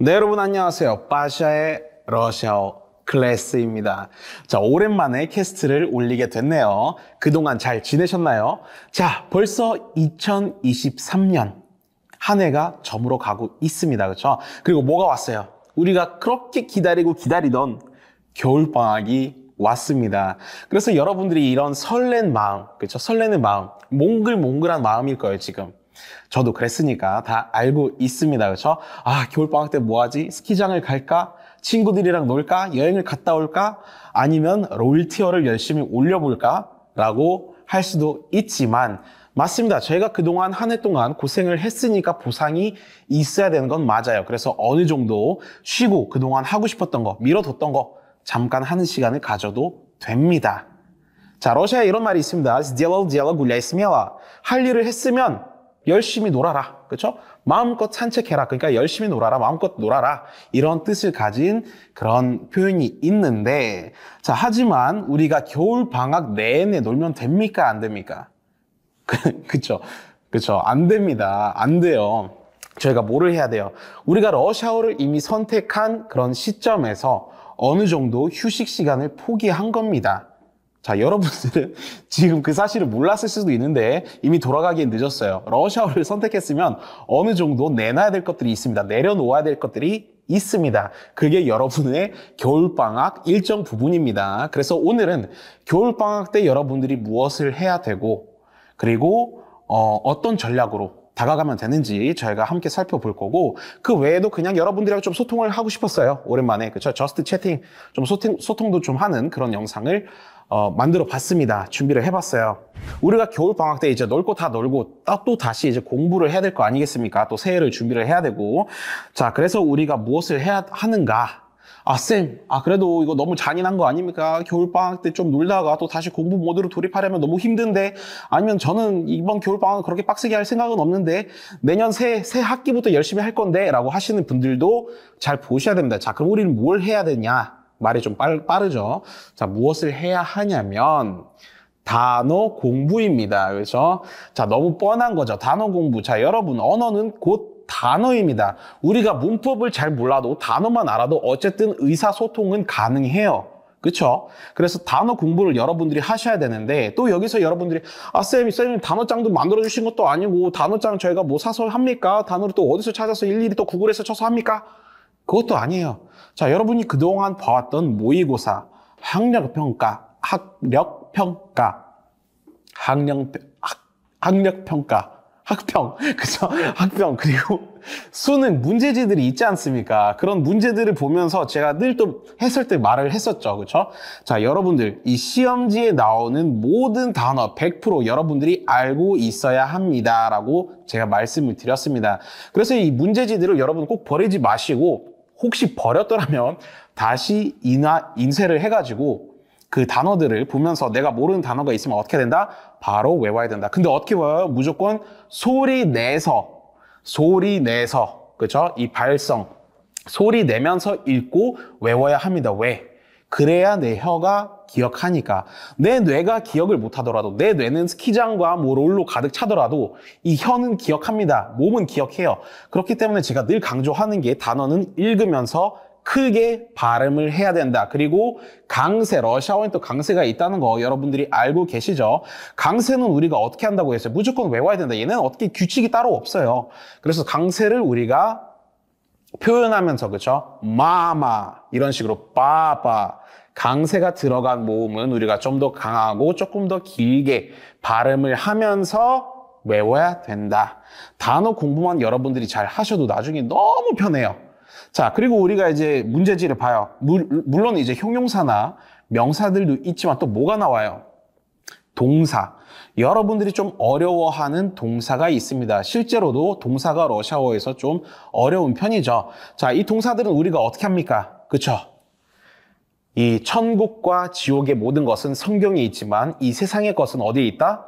네, 여러분 안녕하세요. 빠샤의 러시아어 클래스입니다. 자, 오랜만에 캐스트를 올리게 됐네요. 그동안 잘 지내셨나요? 자, 벌써 2023년 한 해가 저물어 가고 있습니다. 그렇죠? 그리고 뭐가 왔어요? 우리가 그렇게 기다리고 기다리던 겨울 방학이 왔습니다. 그래서 여러분들이 이런 설렌 마음, 그렇죠? 설레는 마음, 몽글몽글한 마음일 거예요, 지금. 저도 그랬으니까 다 알고 있습니다. 그렇죠? 아, 겨울방학 때 뭐하지? 스키장을 갈까? 친구들이랑 놀까? 여행을 갔다 올까? 아니면 롤티어를 열심히 올려볼까? 라고 할 수도 있지만 맞습니다. 저희가 그동안 한 해 동안 고생을 했으니까 보상이 있어야 되는 건 맞아요. 그래서 어느 정도 쉬고 그동안 하고 싶었던 거, 미뤄뒀던 거 잠깐 하는 시간을 가져도 됩니다. 자, 러시아에 이런 말이 있습니다. Сделал дело, г у 할 일을 했으면 열심히 놀아라. 그렇죠? 마음껏 산책해라. 그러니까 열심히 놀아라. 마음껏 놀아라. 이런 뜻을 가진 그런 표현이 있는데 자, 하지만 우리가 겨울 방학 내내 놀면 됩니까? 안 됩니까? 그렇죠. 그렇죠. 안 됩니다. 안 돼요. 저희가 뭐를 해야 돼요? 우리가 러시아어를 이미 선택한 그런 시점에서 어느 정도 휴식 시간을 포기한 겁니다. 자, 여러분들은 지금 그 사실을 몰랐을 수도 있는데 이미 돌아가기엔 늦었어요. 러시아어를 선택했으면 어느 정도 내놔야 될 것들이 있습니다. 내려놓아야 될 것들이 있습니다. 그게 여러분의 겨울방학 일정 부분입니다. 그래서 오늘은 겨울방학 때 여러분들이 무엇을 해야 되고, 그리고 어, 어떤 전략으로 다가가면 되는지 저희가 함께 살펴볼 거고 그 외에도 그냥 여러분들이랑 좀 소통을 하고 싶었어요. 오랜만에 그쵸? 저스트 채팅 좀 소통, 소통도 좀 하는 그런 영상을 어, 만들어 봤습니다. 준비를 해봤어요. 우리가 겨울 방학 때 이제 놀고 다 놀고 또 다시 이제 공부를 해야 될 거 아니겠습니까? 또 새해를 준비를 해야 되고 자 그래서 우리가 무엇을 해야 하는가 아, 쌤, 아, 그래도 이거 너무 잔인한 거 아닙니까? 겨울방학 때 좀 놀다가 또 다시 공부 모드로 돌입하려면 너무 힘든데, 아니면 저는 이번 겨울방학 은 그렇게 빡세게 할 생각은 없는데, 내년 새, 새 학기부터 열심히 할 건데, 라고 하시는 분들도 잘 보셔야 됩니다. 자, 그럼 우리는 뭘 해야 되냐? 말이 좀 빠르, 빠르죠. 자, 무엇을 해야 하냐면, 단어 공부입니다. 그래서 그렇죠? 자, 너무 뻔한 거죠. 단어 공부. 자, 여러분, 언어는 곧 단어입니다. 우리가 문법을 잘 몰라도 단어만 알아도 어쨌든 의사소통은 가능해요. 그렇죠? 그래서 단어 공부를 여러분들이 하셔야 되는데 또 여기서 여러분들이 아 쌤이 쌤이 단어장도 만들어 주신 것도 아니고 단어장 저희가 뭐 사서 합니까? 단어를 또 어디서 찾아서 일일이 또 구글에서 쳐서 합니까? 그것도 아니에요. 자 여러분이 그동안 봐왔던 모의고사, 학력평가, 학력평가, 학력 학력평가 학평, 그죠? 학평. 그리고 수능 문제지들이 있지 않습니까? 그런 문제들을 보면서 제가 늘 또 했을 때 말을 했었죠. 그쵸? 자, 여러분들, 이 시험지에 나오는 모든 단어 100% 여러분들이 알고 있어야 합니다. 라고 제가 말씀을 드렸습니다. 그래서 이 문제지들을 여러분 꼭 버리지 마시고, 혹시 버렸더라면 다시 인화, 인쇄를 해가지고 그 단어들을 보면서 내가 모르는 단어가 있으면 어떻게 된다? 바로 외워야 된다. 근데 어떻게 외워요? 무조건 소리 내서, 소리 내서, 그죠? 이 발성. 소리 내면서 읽고 외워야 합니다. 왜? 그래야 내 혀가 기억하니까. 내 뇌가 기억을 못하더라도, 내 뇌는 스키장과 뭐 롤로 가득 차더라도, 이 혀는 기억합니다. 몸은 기억해요. 그렇기 때문에 제가 늘 강조하는 게 단어는 읽으면서 크게 발음을 해야 된다. 그리고 강세, 러시아어엔 또 강세가 있다는 거 여러분들이 알고 계시죠? 강세는 우리가 어떻게 한다고 했어요? 무조건 외워야 된다. 얘는 어떻게 규칙이 따로 없어요. 그래서 강세를 우리가 표현하면서 그쵸? 마마 이런 식으로 빠빠 강세가 들어간 모음은 우리가 좀 더 강하고 조금 더 길게 발음을 하면서 외워야 된다. 단어 공부만 여러분들이 잘 하셔도 나중에 너무 편해요. 자, 그리고 우리가 이제 문제지를 봐요. 물, 물론 이제 형용사나 명사들도 있지만 또 뭐가 나와요? 동사. 여러분들이 좀 어려워하는 동사가 있습니다. 실제로도 동사가 러시아어에서 좀 어려운 편이죠. 자, 이 동사들은 우리가 어떻게 합니까? 그쵸? 이 천국과 지옥의 모든 것은 성경에 있지만 이 세상의 것은 어디에 있다?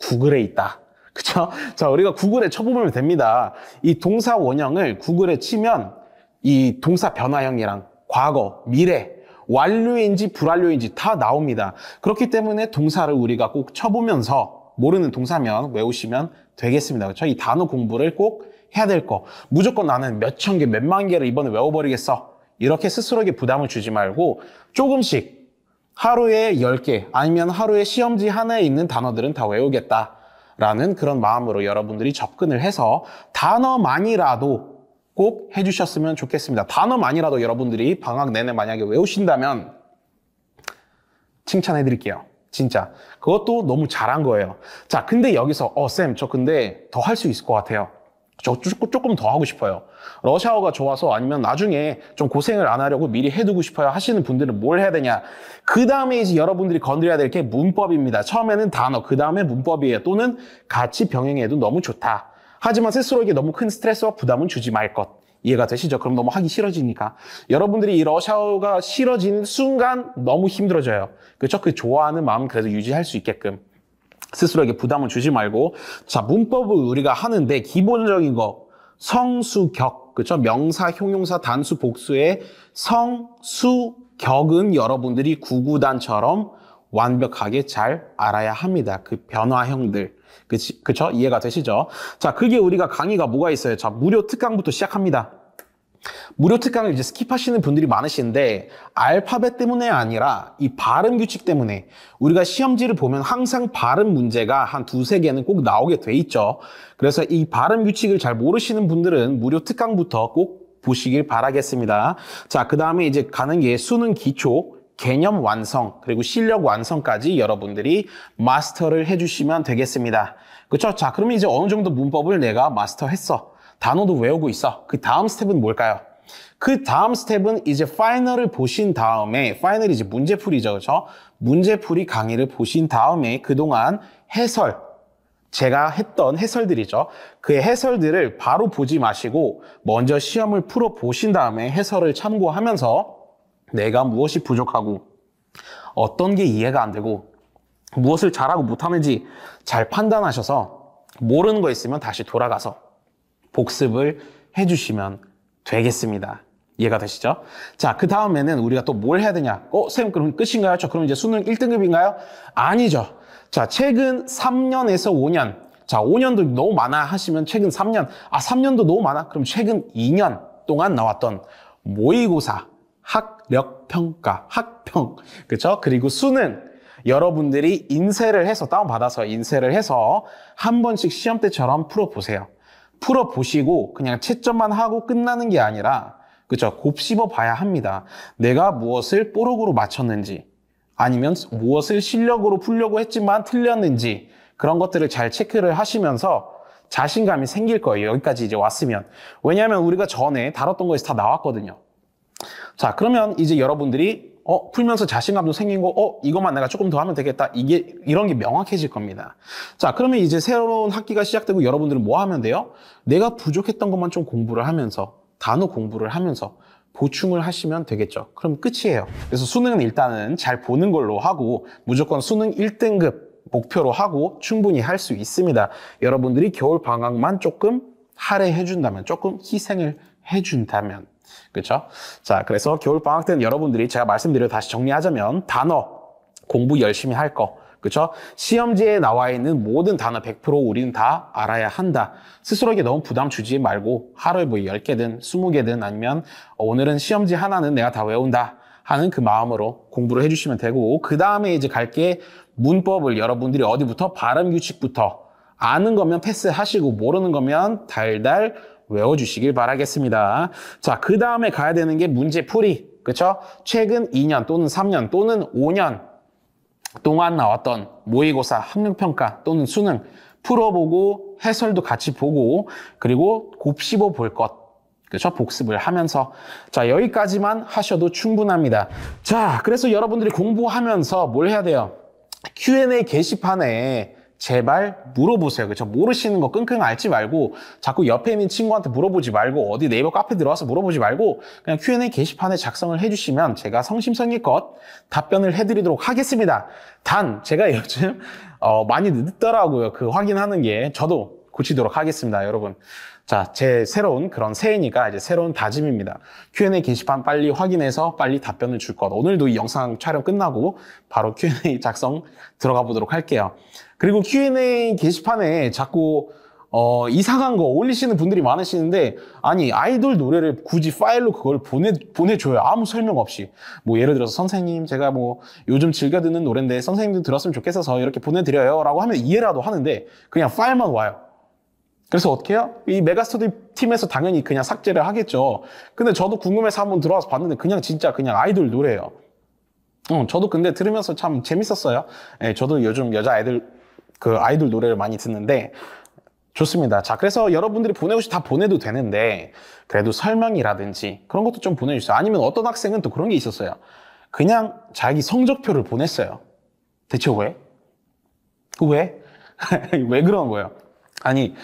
구글에 있다. 그쵸? 자, 우리가 구글에 쳐보면 됩니다. 이 동사 원형을 구글에 치면 이 동사 변화형이랑 과거, 미래, 완료인지 불완료인지 다 나옵니다. 그렇기 때문에 동사를 우리가 꼭 쳐보면서 모르는 동사면 외우시면 되겠습니다. 그렇죠? 이 단어 공부를 꼭 해야 될 거. 무조건 나는 몇 천 개, 몇 만 개를 이번에 외워버리겠어. 이렇게 스스로에게 부담을 주지 말고 조금씩 하루에 열 개 아니면 하루에 시험지 하나에 있는 단어들은 다 외우겠다. 라는 그런 마음으로 여러분들이 접근을 해서 단어만이라도 꼭 해주셨으면 좋겠습니다. 단어만이라도 여러분들이 방학 내내 만약에 외우신다면 칭찬해드릴게요. 진짜. 그것도 너무 잘한 거예요. 자, 근데 여기서 어, 쌤, 저 근데 더 할 수 있을 것 같아요. 저 조금 더 하고 싶어요. 러시아어가 좋아서 아니면 나중에 좀 고생을 안 하려고 미리 해두고 싶어요 하시는 분들은 뭘 해야 되냐? 그 다음에 이제 여러분들이 건드려야 될 게 문법입니다. 처음에는 단어, 그 다음에 문법이에요. 또는 같이 병행해도 너무 좋다. 하지만 스스로에게 너무 큰 스트레스와 부담은 주지 말 것. 이해가 되시죠? 그럼 너무 하기 싫어지니까. 여러분들이 이 러시아어가 싫어지 순간 너무 힘들어져요. 그렇죠? 그 좋아하는 마음 그래도 유지할 수 있게끔. 스스로에게 부담을 주지 말고 자 문법을 우리가 하는데 기본적인 거 성수격 그렇죠 명사 형용사 단수 복수의 성수격은 여러분들이 구구단처럼 완벽하게 잘 알아야 합니다. 그 변화형들. 그치, 그쵸? 이해가 되시죠? 자, 그게 우리가 강의가 뭐가 있어요? 자, 무료 특강부터 시작합니다. 무료 특강을 이제 스킵하시는 분들이 많으신데 알파벳 때문에 아니라 이 발음 규칙 때문에 우리가 시험지를 보면 항상 발음 문제가 한 두세 개는 꼭 나오게 돼 있죠. 그래서 이 발음 규칙을 잘 모르시는 분들은 무료 특강부터 꼭 보시길 바라겠습니다. 자, 그 다음에 이제 가는 게 수능 기초, 개념 완성 그리고 실력 완성까지 여러분들이 마스터를 해주시면 되겠습니다. 그렇죠? 자 그러면 이제 어느 정도 문법을 내가 마스터했어. 단어도 외우고 있어. 그 다음 스텝은 뭘까요? 그 다음 스텝은 이제 파이널을 보신 다음에 파이널이 이제 문제풀이죠. 그렇죠? 문제풀이 강의를 보신 다음에 그동안 해설 제가 했던 해설들이죠. 그 해설들을 바로 보지 마시고 먼저 시험을 풀어 보신 다음에 해설을 참고하면서 내가 무엇이 부족하고 어떤 게 이해가 안 되고 무엇을 잘하고 못하는지 잘 판단하셔서 모르는 거 있으면 다시 돌아가서 복습을 해주시면 되겠습니다. 이해가 되시죠? 자, 그 다음에는 우리가 또 뭘 해야 되냐? 어, 선생님, 그럼 끝인가요? 저 그럼 이제 수능 1등급인가요? 아니죠. 자, 최근 3년에서 5년. 자, 5년도 너무 많아 하시면 최근 3년. 아, 3년도 너무 많아? 그럼 최근 2년 동안 나왔던 모의고사 학력 평가, 학평. 그렇죠? 그리고 수는 여러분들이 인쇄를 해서 다운받아서 인쇄를 해서 한 번씩 시험 때처럼 풀어보세요. 풀어보시고 그냥 채점만 하고 끝나는 게 아니라 그렇죠? 곱씹어 봐야 합니다. 내가 무엇을 뽀록으로 맞췄는지 아니면 무엇을 실력으로 풀려고 했지만 틀렸는지 그런 것들을 잘 체크를 하시면서 자신감이 생길 거예요. 여기까지 이제 왔으면. 왜냐하면 우리가 전에 다뤘던 것이 다 나왔거든요. 자, 그러면 이제 여러분들이 어, 풀면서 자신감도 생긴 거, 어, 이것만 내가 조금 더 하면 되겠다. 이게, 이런 게 명확해질 겁니다. 자, 그러면 이제 새로운 학기가 시작되고 여러분들은 뭐 하면 돼요? 내가 부족했던 것만 좀 공부를 하면서, 단어 공부를 하면서, 보충을 하시면 되겠죠. 그럼 끝이에요. 그래서 수능은 일단은 잘 보는 걸로 하고, 무조건 수능 1등급 목표로 하고, 충분히 할 수 있습니다. 여러분들이 겨울 방학만 조금 할애해준다면, 조금 희생을 해준다면. 그렇죠? 자, 그래서 겨울 방학 때는 여러분들이 제가 말씀드려 다시 정리하자면 단어 공부 열심히 할 거. 그렇죠? 시험지에 나와 있는 모든 단어 100% 우리는 다 알아야 한다. 스스로에게 너무 부담 주지 말고 하루에 뭐 10개든 20개든 아니면 오늘은 시험지 하나는 내가 다 외운다 하는 그 마음으로 공부를 해주시면 되고 그 다음에 이제 갈게 문법을 여러분들이 어디부터 발음 규칙부터 아는 거면 패스하시고 모르는 거면 달달 외워주시길 바라겠습니다. 자, 그 다음에 가야 되는 게 문제 풀이. 그쵸? 최근 2년 또는 3년 또는 5년 동안 나왔던 모의고사, 학력평가 또는 수능 풀어보고 해설도 같이 보고 그리고 곱씹어 볼 것. 그렇죠? 복습을 하면서 자 여기까지만 하셔도 충분합니다. 자 그래서 여러분들이 공부하면서 뭘 해야 돼요? Q&A 게시판에 제발 물어보세요. 그렇 모르시는 거 끙끙 앓지 말고 자꾸 옆에 있는 친구한테 물어보지 말고 어디 네이버 카페 들어와서 물어보지 말고 그냥 Q&A 게시판에 작성을 해주시면 제가 성심성의껏 답변을 해드리도록 하겠습니다. 단 제가 요즘 어, 많이 늦더라고요. 그 확인하는 게 저도 고치도록 하겠습니다, 여러분. 자, 제 새로운 그런 새해니까 이제 새로운 다짐입니다. Q&A 게시판 빨리 확인해서 빨리 답변을 줄 거다. 오늘도 이 영상 촬영 끝나고 바로 Q&A 작성 들어가 보도록 할게요. 그리고 Q&A 게시판에 자꾸 어, 이상한 거 올리시는 분들이 많으시는데, 아니, 아이돌 노래를 굳이 파일로 그걸 보내, 보내줘요. 아무 설명 없이. 뭐, 예를 들어서, 선생님, 제가 뭐, 요즘 즐겨 듣는 노래인데, 선생님도 들었으면 좋겠어서 이렇게 보내드려요. 라고 하면 이해라도 하는데, 그냥 파일만 와요. 그래서 어떻게 해요? 이 메가스터디 팀에서 당연히 그냥 삭제를 하겠죠. 근데 저도 궁금해서 한번 들어와서 봤는데 그냥 진짜 그냥 아이돌 노래예요. 응, 어, 저도 근데 들으면서 참 재밌었어요. 예, 저도 요즘 여자 아이들 그 아이돌 노래를 많이 듣는데 좋습니다. 자, 그래서 여러분들이 보내고 싶다 보내도 되는데 그래도 설명이라든지 그런 것도 좀 보내주세요. 아니면 어떤 학생은 또 그런 게 있었어요. 그냥 자기 성적표를 보냈어요. 대체 왜? 왜? 왜 그런 거예요? 아니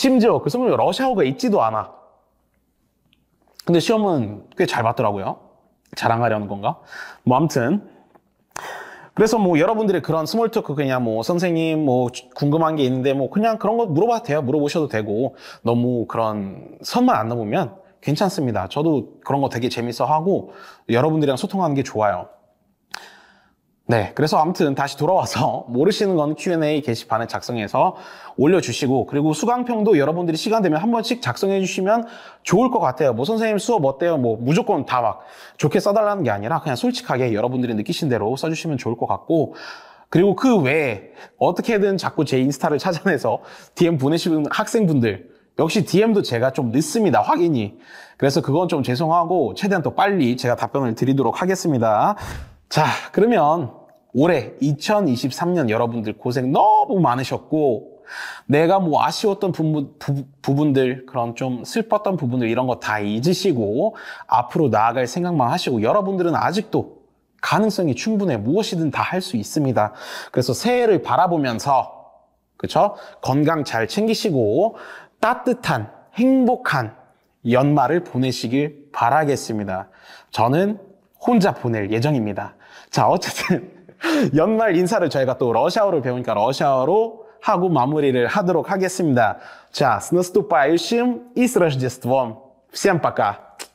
심지어 그 선물 에 러시아어가 있지도 않아. 근데 시험은 꽤 잘 봤더라고요. 자랑하려는 건가? 뭐 아무튼 그래서 뭐 여러분들의 그런 스몰 토크 그냥 뭐 선생님 뭐 궁금한 게 있는데 뭐 그냥 그런 거 물어봐도 돼요. 물어보셔도 되고 너무 그런 선만 안 넘으면 괜찮습니다. 저도 그런 거 되게 재밌어 하고 여러분들이랑 소통하는 게 좋아요. 네, 그래서 아무튼 다시 돌아와서 모르시는 건 Q&A 게시판에 작성해서 올려주시고 그리고 수강평도 여러분들이 시간 되면 한 번씩 작성해 주시면 좋을 것 같아요. 뭐 선생님 수업 어때요? 뭐 무조건 다 막 좋게 써달라는 게 아니라 그냥 솔직하게 여러분들이 느끼신 대로 써주시면 좋을 것 같고 그리고 그 외에 어떻게든 자꾸 제 인스타를 찾아내서 DM 보내시는 학생분들 역시 DM도 제가 좀 늦습니다. 확인이. 그래서 그건 좀 죄송하고 최대한 더 빨리 제가 답변을 드리도록 하겠습니다. 자, 그러면 올해 2023년 여러분들 고생 너무 많으셨고 내가 뭐 아쉬웠던 부분, 부, 분들 그런 좀 슬펐던 부분들 이런 거 다 잊으시고 앞으로 나아갈 생각만 하시고 여러분들은 아직도 가능성이 충분해 무엇이든 다 할 수 있습니다 그래서 새해를 바라보면서 그쵸 건강 잘 챙기시고 따뜻한 행복한 연말을 보내시길 바라겠습니다 저는 혼자 보낼 예정입니다 자 어쨌든 연말 인사를 저희가 또 러시아어를 배우니까 러시아어로 하고 마무리를 하도록 하겠습니다. 자, с наступающим и с Рождеством! Всем пока!